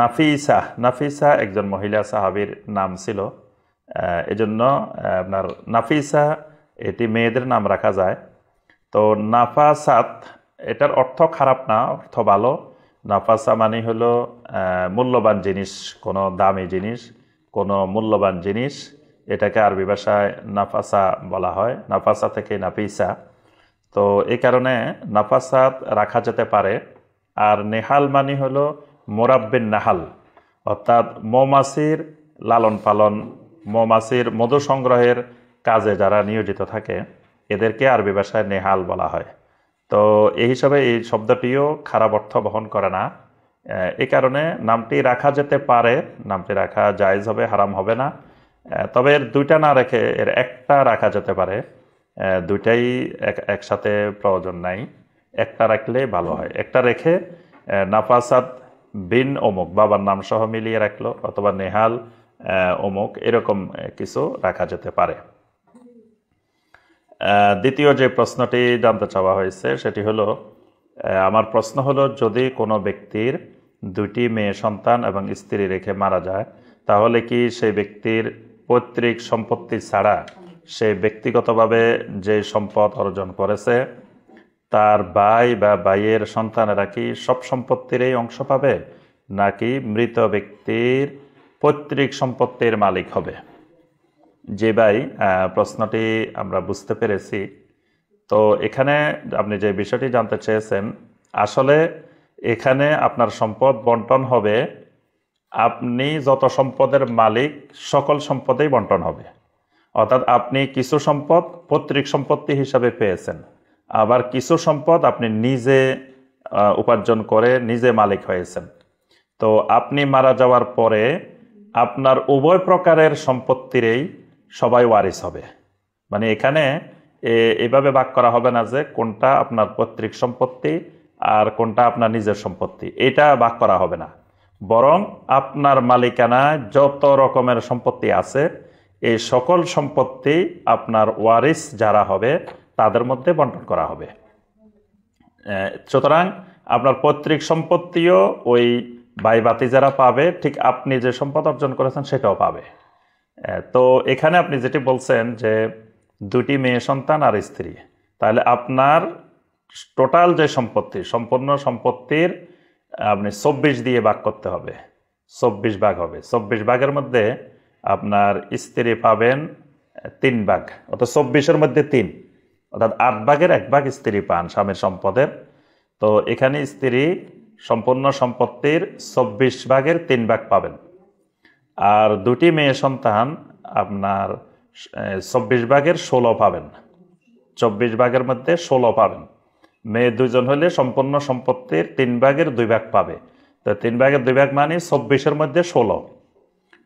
নাফিসা নাফিসা একজন মহিলা সাহাবির নাম ছিল এজন্য আপনার নাফিসা এটি মেয়েদের নাম রাখা যায় তো নাফাসাত এটার অর্থ খারাপ না অর্থ ভালো নাফাসা মানে হলো মূল্যবান জিনিস কোনো দামি জিনিস কোনো মূল্যবান জিনিস এটাকে আরবি ভাষায় নাফাসা বলা হয় নাফাসা থেকে নাফিসা তো এই কারণে নাফাসাত রাখা যেতে পারে আর নেহাল মানে হলো মোরাব্বের নাহাল অর্থাৎ মৌমাছির লালন পালন মৌমাছির মধু সংগ্রহের কাজে যারা নিয়োজিত থাকে এদেরকে আরবি ভাষায় নেহাল বলা হয় তো এই হিসাবে এই শব্দটিও খারাপ অর্থ বহন করে না এই কারণে নামটি রাখা যেতে পারে নামটি রাখা জায়জ হবে হারাম হবে না তবে এর দুইটা না রেখে এর একটা রাখা যেতে পারে দুইটাই একসাথে প্রয়োজন নাই একটা রাখলে ভালো হয় একটা রেখে নাফাসাদ বিন অমুক বাবার নাম সহ মিলিয়ে রাখলো অথবা নেহাল অমুক এরকম কিছু রাখা যেতে পারে দ্বিতীয় যে প্রশ্নটি জানতে চাওয়া হয়েছে সেটি হলো আমার প্রশ্ন হলো যদি কোনো ব্যক্তির দুটি মেয়ে সন্তান এবং স্ত্রী রেখে মারা যায় তাহলে কি সেই ব্যক্তির পৈতৃক সম্পত্তি ছাড়া সে ব্যক্তিগতভাবে যে সম্পদ অর্জন করেছে তার ভাই বা ভাইয়ের সন্তানেরা কি সব সম্পত্তির এই অংশ পাবে নাকি মৃত ব্যক্তির পৈতৃক সম্পত্তির মালিক হবে যে ভাই প্রশ্নটি আমরা বুঝতে পেরেছি তো এখানে আপনি যে বিষয়টি জানতে চেয়েছেন আসলে এখানে আপনার সম্পদ বন্টন হবে আপনি যত সম্পদের মালিক সকল সম্পদেই বন্টন হবে অর্থাৎ আপনি কিছু সম্পদ পৈতৃক সম্পত্তি হিসাবে পেয়েছেন আবার কিছু সম্পদ আপনি নিজে উপার্জন করে নিজে মালিক হয়েছেন তো আপনি মারা যাওয়ার পরে আপনার উভয় প্রকারের সম্পত্তিরেই সবাই ওয়ারিস হবে মানে এখানে এভাবে বাক করা হবে না যে কোনটা আপনার পৈতৃক সম্পত্তি আর কোনটা আপনার নিজের সম্পত্তি এটা বাক করা হবে না বরং আপনার মালিকানায় যত রকমের সম্পত্তি আছে এই সকল সম্পত্তি আপনার ওয়ারিস যারা হবে তাদের মধ্যে বন্টন করা হবে সুতরাং আপনার পৈতৃক সম্পত্তিও ওই ভাই বাতি যারা পাবে ঠিক আপনি যে সম্পদ অর্জন করেছেন সেটাও পাবে তো এখানে আপনি যেটি বলছেন যে দুটি মেয়ে সন্তান আর স্ত্রী তাহলে আপনার টোটাল যে সম্পত্তি সম্পূর্ণ সম্পত্তির আপনি চব্বিশ দিয়ে ভাগ করতে হবে চব্বিশ ভাগ হবে চব্বিশ ভাগের মধ্যে আপনার স্ত্রী পাবেন তিন ভাগ অর্থাৎ চব্বিশের মধ্যে তিন অর্থাৎ আট ভাগের এক ভাগ স্ত্রী পান স্বামীর সম্পদের তো এখানে স্ত্রী সম্পূর্ণ সম্পত্তির চব্বিশ ভাগের তিন ভাগ পাবেন আর দুটি মেয়ে সন্তান আপনার চব্বিশ ভাগের ষোলো পাবেন চব্বিশ ভাগের মধ্যে ষোলো পাবেন মেয়ে দুজন হলে সম্পূর্ণ সম্পত্তির তিন ভাগের দুই ভাগ পাবে তো তিন ভাগের দুই ভাগ মানে চব্বিশের মধ্যে ষোলো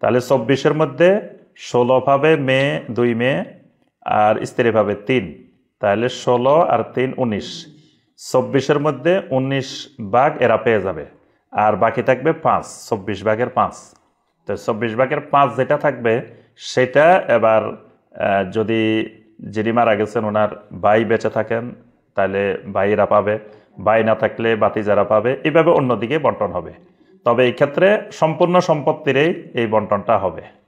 তাহলে চব্বিশের মধ্যে ষোলো পাবে মেয়ে দুই মেয়ে আর স্ত্রী পাবে তিন তাহলে ষোলো আর তিন উনিশ চব্বিশের মধ্যে উনিশ ভাগ এরা পেয়ে যাবে আর বাকি থাকবে পাঁচ চব্বিশ ভাগের পাঁচ তো চব্বিশ ভাগের পাঁচ যেটা থাকবে সেটা এবার যদি যিনি মারা গেছেন ওনার ভাই বেঁচে থাকেন তাহলে ভাইয়েরা পাবে ভাই না থাকলে বাতি যারা পাবে এভাবে অন্যদিকে বন্টন হবে তবে এই ক্ষেত্রে সম্পূর্ণ সম্পত্তিরই এই বন্টনটা হবে